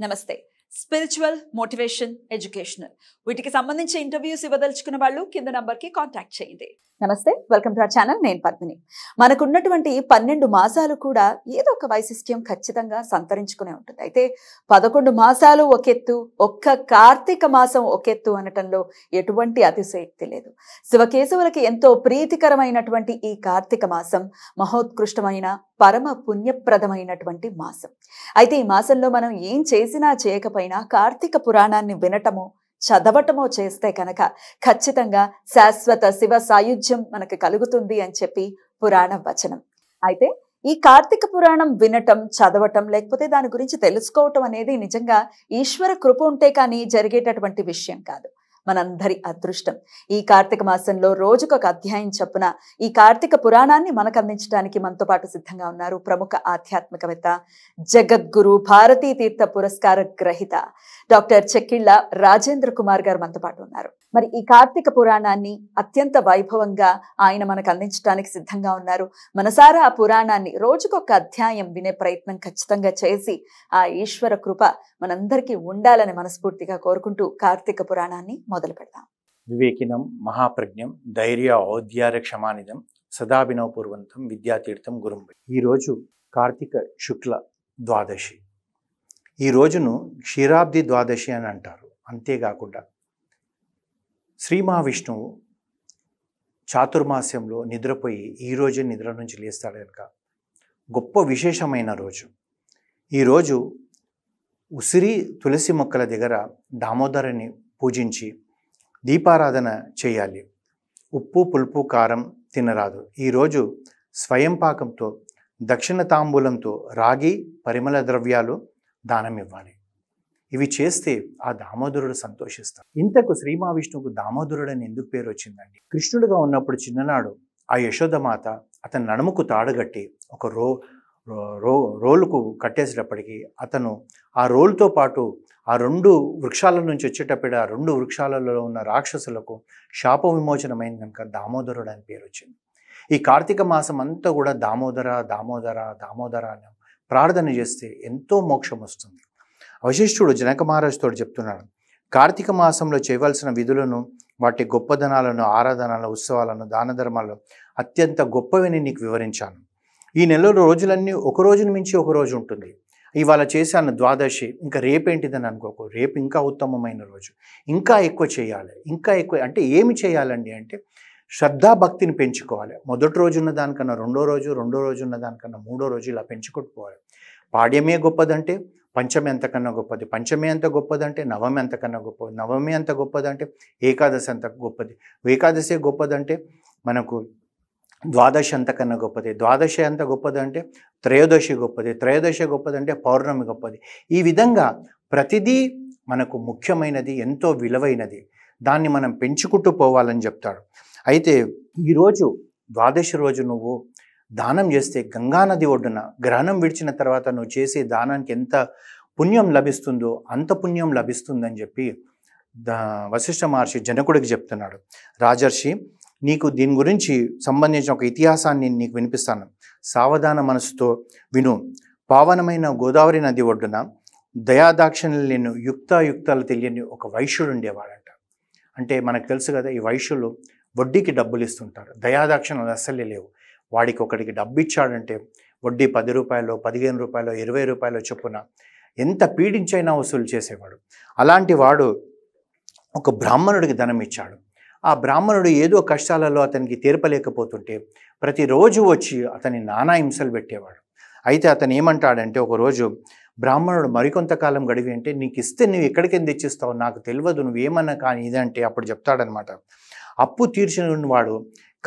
Namaste. Spiritual motivation educational వీటికి సంబంధించి interviews ఇవ్వదలుచుకున్న వాళ్ళు కింద నంబర్కి కాంటాక్ట్ చేయండి నమస్తే వెల్కమ్ టు అవర్ ఛానల్ నేను పద్మిని మనకున్నటువంటి పన్నెండు మాసాలు కూడా ఏదో ఒక వైశిష్ట్యం ఖచ్చితంగా సంతరించుకునే ఉంటుంది అయితే పదకొండు మాసాలు ఒకెత్తు ఒక్క కార్తీక మాసం ఒకెత్తు అనటంలో ఎటువంటి అతిశయక్తి లేదు శివకేశవులకి ఎంతో ప్రీతికరమైనటువంటి ఈ కార్తీక మాసం మహోత్కృష్టమైన పరమ పుణ్యప్రదమైనటువంటి మాసం అయితే ఈ మాసంలో మనం ఏం చేసినా చేయకపోతే పైన కార్తీక పురాణాన్ని వినటమో చదవటమో చేస్తే కనుక ఖచ్చితంగా శాశ్వత శివ సాయుధ్యం మనకు కలుగుతుంది అని చెప్పి పురాణ వచనం అయితే ఈ కార్తీక పురాణం వినటం చదవటం లేకపోతే దాని గురించి తెలుసుకోవటం అనేది నిజంగా ఈశ్వర కృప ఉంటే కానీ జరిగేటటువంటి విషయం కాదు మనందరి అదృష్టం ఈ కార్తీక మాసంలో రోజుకొక అధ్యాయం చొప్పున ఈ కార్తీక పురాణాన్ని మనకు అందించడానికి మనతో పాటు సిద్ధంగా ఉన్నారు ప్రముఖ ఆధ్యాత్మికవేత్త జగద్గురు భారతీ తీర్థ పురస్కార గ్రహీత డాక్టర్ చెక్కిళ్ళ రాజేంద్ర కుమార్ గారు మనతో పాటు ఉన్నారు మరి ఈ కార్తీక పురాణాన్ని అత్యంత వైభవంగా ఆయన మనకు అందించడానికి సిద్ధంగా ఉన్నారు మనసారా ఆ పురాణాన్ని రోజుకొక అధ్యాయం వినే ప్రయత్నం ఖచ్చితంగా చేసి ఆ ఈశ్వర కృప మనందరికీ ఉండాలని మనస్ఫూర్తిగా కోరుకుంటూ కార్తీక పురాణాన్ని మొదలు పెడదాం వివేకినం మహాప్రజ్ఞం ధైర్య ఔద్యార క్షమానిధం సదాభినవ పూర్వంతం విద్యాతీర్థం గురుంబై ఈరోజు కార్తీక శుక్ల ద్వాదశి ఈ రోజును క్షీరాబ్ది ద్వాదశి అని అంటారు అంతేకాకుండా శ్రీ మహావిష్ణువు చాతుర్మాస్యంలో నిద్రపోయి ఈ రోజు నిద్ర నుంచి లేస్తాడు కనుక గొప్ప విశేషమైన రోజు ఈరోజు ఉసిరి తులసి మొక్కల దగ్గర దామోదరిని పూజించి దీపారాధన చేయాలి ఉప్పు పులుపు కారం తినరాదు ఈరోజు స్వయం పాకంతో దక్షిణ తాంబూలంతో రాగి పరిమళ ద్రవ్యాలు దానం ఇవ్వాలి ఇవి చేస్తే ఆ దామోదరుడు సంతోషిస్తాడు ఇంతకు శ్రీమా విష్ణువుకు దామోదరుడు అని ఎందుకు పేరు వచ్చిందండి కృష్ణుడుగా ఉన్నప్పుడు చిన్ననాడు ఆ యశోదమాత అతని నడుముకు తాడగట్టి ఒక రో రో రోలుకు కట్టేసేటప్పటికీ అతను ఆ రోలుతో పాటు ఆ రెండు వృక్షాల నుంచి వచ్చేటప్పుడు ఆ రెండు వృక్షాలలో ఉన్న రాక్షసులకు శాప విమోచనమైంది కనుక దామోదరుడు అని పేరు వచ్చింది ఈ కార్తీక మాసం అంతా కూడా దామోదర దామోదర దామోదర అని ప్రార్థన చేస్తే ఎంతో మోక్షం వస్తుంది అవశిష్ఠుడు జనక మహారాజుతో చెప్తున్నాడు కార్తీక మాసంలో చేయవలసిన విధులను వాటి గొప్పదనాలను ఆరాధనల ఉత్సవాలను దాన ధర్మాలను అత్యంత గొప్పవని నీకు వివరించాను ఈ నెలలో రోజులన్నీ ఒక రోజును మించి ఒక రోజు ఉంటుంది ఇవాళ చేశాను ద్వాదశి ఇంకా రేపేంటిదని అనుకోకు రేపు ఇంకా ఉత్తమమైన రోజు ఇంకా ఎక్కువ చేయాలి ఇంకా ఎక్కువ అంటే ఏమి చేయాలండి అంటే శ్రద్ధాభక్తిని పెంచుకోవాలి మొదటి రోజు ఉన్న దానికన్నా రెండో రోజు రెండో రోజు ఉన్న దానికన్నా మూడో రోజు ఇలా పెంచుకుంటూ పోవాలి పాడ్యమే గొప్పదంటే పంచమే ఎంతకన్నా గొప్పది పంచమే ఎంత గొప్పదంటే నవమి ఎంతకన్నా గొప్పది నవమి ఎంత గొప్పదంటే ఏకాదశి అంత గొప్పది ఏకాదశి గొప్పదంటే మనకు ద్వాదశి అంతకన్నా గొప్పది ద్వాదశి అంత గొప్పది అంటే త్రయోదశి గొప్పది త్రయోదశి గొప్పది అంటే పౌర్ణమి గొప్పది ఈ విధంగా ప్రతిదీ మనకు ముఖ్యమైనది ఎంతో విలువైనది దాన్ని మనం పెంచుకుంటూ పోవాలని చెప్తాడు అయితే ఈరోజు ద్వాదశి రోజు నువ్వు దానం చేస్తే గంగానది ఒడ్డున గ్రహణం విడిచిన తర్వాత నువ్వు చేసే దానానికి ఎంత పుణ్యం లభిస్తుందో అంత పుణ్యం లభిస్తుందని చెప్పి వశిష్ఠ మహర్షి జనకుడికి చెప్తున్నాడు రాజర్షి నీకు దీని గురించి సంబంధించిన ఒక ఇతిహాసాన్ని నీకు వినిపిస్తాను సావధాన మనసుతో విను పావనమైన గోదావరి నది ఒడ్డున దయాదాక్షిణ్యం లేని యుక్తాయుక్తాలు తెలియని ఒక వైశ్యుడు ఉండేవాడంట అంటే మనకు తెలుసు కదా ఈ వైశ్యులు వడ్డీకి డబ్బులు ఇస్తుంటారు దయాదాక్షిణ్యాలు అస్సలు లేవు వాడికి ఒకడికి డబ్బు ఇచ్చాడంటే వడ్డీ పది రూపాయలు పదిహేను రూపాయలు ఇరవై రూపాయలు చొప్పున ఎంత పీడించైనా వసూలు చేసేవాడు అలాంటి వాడు ఒక బ్రాహ్మణుడికి ధనం ఇచ్చాడు ఆ బ్రాహ్మణుడు ఏదో కష్టాలలో అతనికి తీర్పలేకపోతుంటే ప్రతిరోజు వచ్చి అతని నానా హింసలు పెట్టేవాడు అయితే అతను ఏమంటాడంటే ఒకరోజు బ్రాహ్మణుడు మరికొంతకాలం గడివి అంటే నీకు ఇస్తే నువ్వు ఎక్కడికి తెచ్చిస్తావు నాకు తెలియదు నువ్వేమన్నా కానీ ఇదంటే అప్పుడు చెప్తాడనమాట అప్పు తీర్చిన వాడు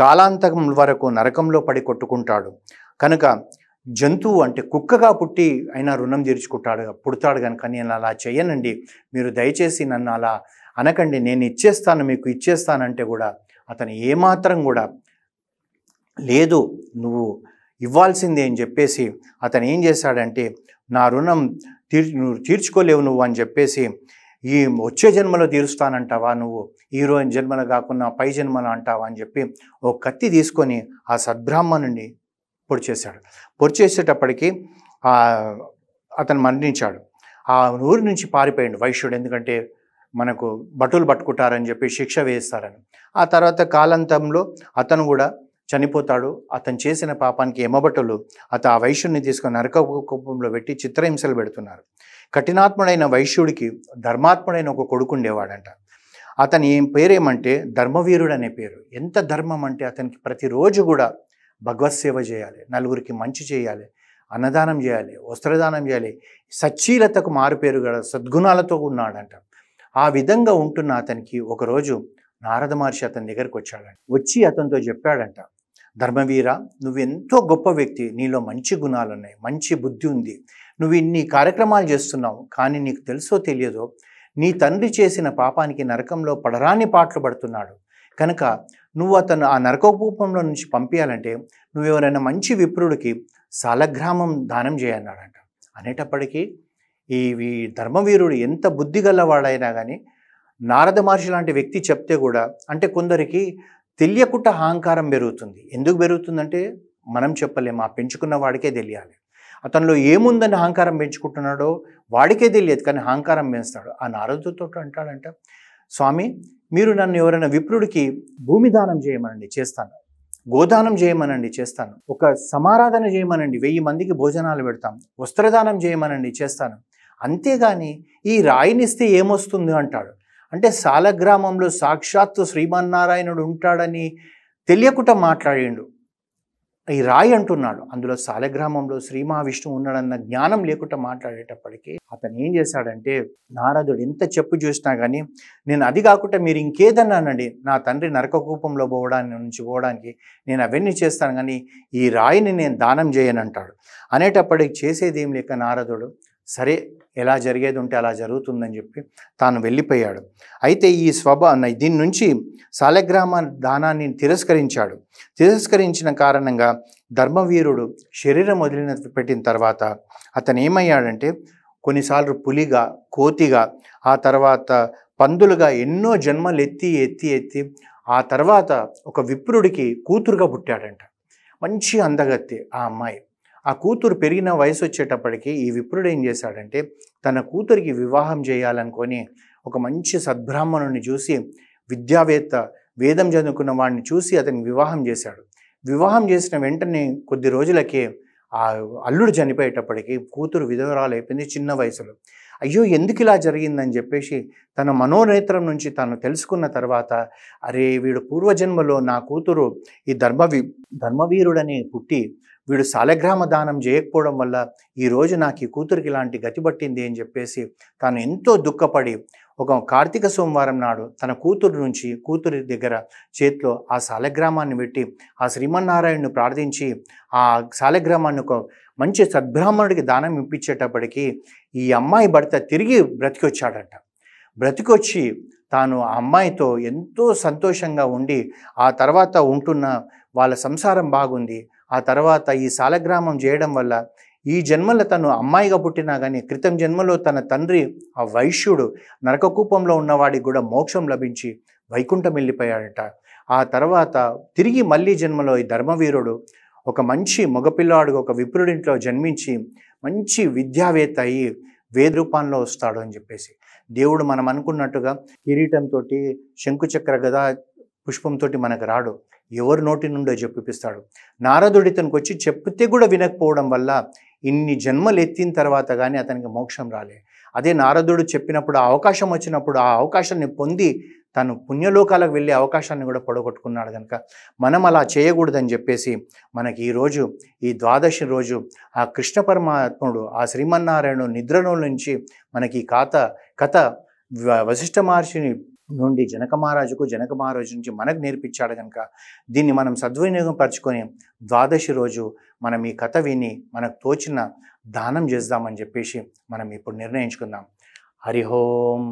కాలాంతకం వరకు నరకంలో పడి కొట్టుకుంటాడు కనుక జంతువు అంటే కుక్కగా పుట్టి అయినా రుణం తీర్చుకుంటాడు పుడతాడు కనుక నేను అలా చేయనండి మీరు దయచేసి నన్ను అలా అనకండి నేను ఇచ్చేస్తాను మీకు ఇచ్చేస్తానంటే కూడా అతను ఏమాత్రం కూడా లేదు నువ్వు ఇవ్వాల్సిందే అని చెప్పేసి అతను ఏం చేశాడంటే నా రుణం తీర్ తీర్చుకోలేవు నువ్వు అని చెప్పేసి ఈ వచ్చే జన్మలో తీరుస్తానంటావా నువ్వు రోజు జన్మలు కాకుండా పై జన్మలు అంటావా అని చెప్పి ఓ కత్తి తీసుకొని ఆ సద్బ్రాహ్మణుని పొడి చేశాడు పొడి చేసేటప్పటికీ అతను మరణించాడు ఆ ఊరి నుంచి పారిపోయాడు వైశ్యుడు ఎందుకంటే మనకు బటులు పట్టుకుంటారని చెప్పి శిక్ష వేస్తారని ఆ తర్వాత కాలంతంలో అతను కూడా చనిపోతాడు అతను చేసిన పాపానికి ఎమ్మబట్టలు అత ఆ వైశ్యుడిని తీసుకుని నరక కుప్పంలో పెట్టి చిత్రహింసలు పెడుతున్నారు కఠినాత్ముడైన వైశ్యుడికి ధర్మాత్ముడైన ఒక కొడుకు ఉండేవాడంట అతని ఏం పేరేమంటే ధర్మవీరుడు అనే పేరు ఎంత ధర్మం అంటే అతనికి ప్రతిరోజు కూడా భగవత్ సేవ చేయాలి నలుగురికి మంచి చేయాలి అన్నదానం చేయాలి వస్త్రదానం చేయాలి సచ్చీలతకు మారుపేరు గల సద్గుణాలతో ఉన్నాడంట ఆ విధంగా ఉంటున్న అతనికి ఒకరోజు నారద మహర్షి అతని దగ్గరకు వచ్చాడంట వచ్చి అతనితో చెప్పాడంట ధర్మవీర నువ్వెంతో గొప్ప వ్యక్తి నీలో మంచి గుణాలు ఉన్నాయి మంచి బుద్ధి ఉంది నువ్వు ఇన్ని కార్యక్రమాలు చేస్తున్నావు కానీ నీకు తెలుసో తెలియదో నీ తండ్రి చేసిన పాపానికి నరకంలో పడరాని పాటలు పడుతున్నాడు కనుక నువ్వు అతను ఆ నరకపూపంలో నుంచి పంపించాలంటే నువ్వెవరైనా మంచి విప్రుడికి సాలగ్రామం దానం చేయన్నాడంట అనేటప్పటికీ ఈ ధర్మవీరుడు ఎంత బుద్ధి గలవాడైనా కానీ నారద మహర్షి లాంటి వ్యక్తి చెప్తే కూడా అంటే కొందరికి తెలియకుండా అహంకారం పెరుగుతుంది ఎందుకు పెరుగుతుందంటే మనం చెప్పలేము ఆ పెంచుకున్న వాడికే తెలియాలి అతనిలో ఏముందని అహంకారం పెంచుకుంటున్నాడో వాడికే తెలియదు కానీ అహంకారం పెంచుతాడు ఆ నారదుతో అంటాడంట స్వామి మీరు నన్ను ఎవరైనా విప్రుడికి భూమి దానం చేయమనండి చేస్తాను గోదానం చేయమనండి చేస్తాను ఒక సమారాధన చేయమనండి వెయ్యి మందికి భోజనాలు పెడతాం వస్త్రదానం చేయమనండి చేస్తాను అంతేగాని ఈ రాయినిస్తే ఏమొస్తుంది అంటాడు అంటే సాలగ్రామంలో సాక్షాత్తు శ్రీమన్నారాయణుడు ఉంటాడని తెలియకుండా మాట్లాడిండు ఈ రాయి అంటున్నాడు అందులో సాలగ్రామంలో శ్రీ మహావిష్ణువు ఉన్నాడన్న జ్ఞానం లేకుండా మాట్లాడేటప్పటికీ అతను ఏం చేశాడంటే నారదుడు ఎంత చెప్పు చూసినా కానీ నేను అది కాకుండా మీరు ఇంకేదన్నానండి నా తండ్రి నరకకూపంలో పోవడానికి నుంచి పోవడానికి నేను అవన్నీ చేస్తాను కానీ ఈ రాయిని నేను దానం చేయనంటాడు అనేటప్పటికి చేసేది ఏం లేక నారదుడు సరే ఎలా జరిగేది ఉంటే అలా జరుగుతుందని చెప్పి తాను వెళ్ళిపోయాడు అయితే ఈ స్వభ దీని నుంచి సాలెగ్రామ దానాన్ని తిరస్కరించాడు తిరస్కరించిన కారణంగా ధర్మవీరుడు శరీరం వదిలిన పెట్టిన తర్వాత అతను ఏమయ్యాడంటే కొన్నిసార్లు పులిగా కోతిగా ఆ తర్వాత పందులుగా ఎన్నో జన్మలు ఎత్తి ఎత్తి ఎత్తి ఆ తర్వాత ఒక విప్రుడికి కూతురుగా పుట్టాడంట మంచి అందగత్తి ఆ అమ్మాయి ఆ కూతురు పెరిగిన వయసు వచ్చేటప్పటికి ఈ విప్రుడు ఏం చేశాడంటే తన కూతురికి వివాహం చేయాలనుకొని ఒక మంచి సద్బ్రాహ్మణుని చూసి విద్యావేత్త వేదం చదువుకున్న వాడిని చూసి అతన్ని వివాహం చేశాడు వివాహం చేసిన వెంటనే కొద్ది రోజులకే ఆ అల్లుడు చనిపోయేటప్పటికి కూతురు విధవరాలు అయిపోయింది చిన్న వయసులో అయ్యో ఎందుకు ఇలా జరిగిందని చెప్పేసి తన మనోనేత్రం నుంచి తాను తెలుసుకున్న తర్వాత అరే వీడు పూర్వజన్మలో నా కూతురు ఈ ధర్మవి ధర్మవీరుడని పుట్టి వీడు సాలగ్రామ దానం చేయకపోవడం వల్ల ఈరోజు నాకు ఈ కూతురికి ఇలాంటి గతి పట్టింది అని చెప్పేసి తాను ఎంతో దుఃఖపడి ఒక కార్తీక సోమవారం నాడు తన కూతురు నుంచి కూతురి దగ్గర చేతిలో ఆ సాలగ్రామాన్ని పెట్టి ఆ శ్రీమన్నారాయణను ప్రార్థించి ఆ సాలగ్రామాన్ని ఒక మంచి సద్బ్రాహ్మణుడికి దానం ఇప్పించేటప్పటికీ ఈ అమ్మాయి భర్త తిరిగి బ్రతికొచ్చాడట బ్రతికొచ్చి తాను ఆ అమ్మాయితో ఎంతో సంతోషంగా ఉండి ఆ తర్వాత ఉంటున్న వాళ్ళ సంసారం బాగుంది ఆ తర్వాత ఈ సాలగ్రామం చేయడం వల్ల ఈ జన్మలో తను అమ్మాయిగా పుట్టినా కానీ క్రితం జన్మలో తన తండ్రి ఆ వైశ్యుడు నరకకూపంలో ఉన్నవాడికి కూడా మోక్షం లభించి వైకుంఠం వెళ్ళిపోయాడట ఆ తర్వాత తిరిగి మళ్ళీ జన్మలో ఈ ధర్మవీరుడు ఒక మంచి మగపిల్లాడు ఒక విప్రుడింట్లో జన్మించి మంచి విద్యావేత్త అయ్యి రూపంలో వస్తాడు అని చెప్పేసి దేవుడు మనం అనుకున్నట్టుగా కిరీటంతో శంకుచక్ర గదా పుష్పంతో మనకు రాడు ఎవరు నోటి నుండో చెప్పిపిస్తాడు నారదుడి ఇతనికి వచ్చి చెప్తే కూడా వినకపోవడం వల్ల ఇన్ని జన్మలు ఎత్తిన తర్వాత కానీ అతనికి మోక్షం రాలే అదే నారదుడు చెప్పినప్పుడు ఆ అవకాశం వచ్చినప్పుడు ఆ అవకాశాన్ని పొంది తను పుణ్యలోకాలకు వెళ్ళే అవకాశాన్ని కూడా పొడగొట్టుకున్నాడు కనుక మనం అలా చేయకూడదని చెప్పేసి మనకి ఈరోజు ఈ ద్వాదశి రోజు ఆ కృష్ణ పరమాత్ముడు ఆ శ్రీమన్నారాయణుడు నిద్రలో నుంచి మనకి కాత కథ వశిష్ఠ మహర్షిని నుండి జనక మహారాజుకు జనక మహారాజు నుంచి మనకు నేర్పించాడు కనుక దీన్ని మనం సద్వినియోగం పరచుకొని ద్వాదశి రోజు మనం ఈ కథ విని మనకు తోచిన దానం చేద్దామని చెప్పేసి మనం ఇప్పుడు నిర్ణయించుకుందాం హరిహోం